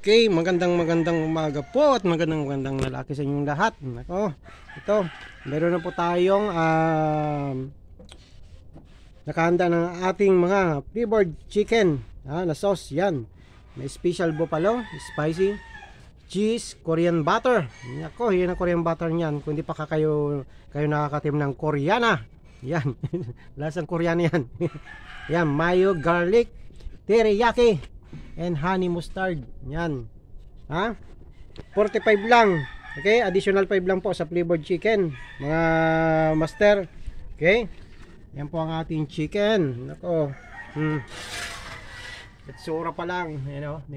Okay, magandang magandang umaga po at magandang magandang lalaki sa inyong lahat. Nako, ito, meron na po tayong uh, nakahanda ng ating mga freeboard chicken ha, na sauce. Yan, may special buffalo, spicy, cheese, Korean butter. Nako, yan ang Korean butter niyan. Kundi pa ka kayo, kayo nakakatim ng Koreana. Yan, lasang Koreana yan. yan, mayo, garlic, teriyaki and honey mustard. Yan. Ha? 45 lang. Okay, additional 5 lang po sa flavored chicken. Mga master. Okay? Yan po ang ating chicken. Nako. Hmm. Itsura pa lang, you know.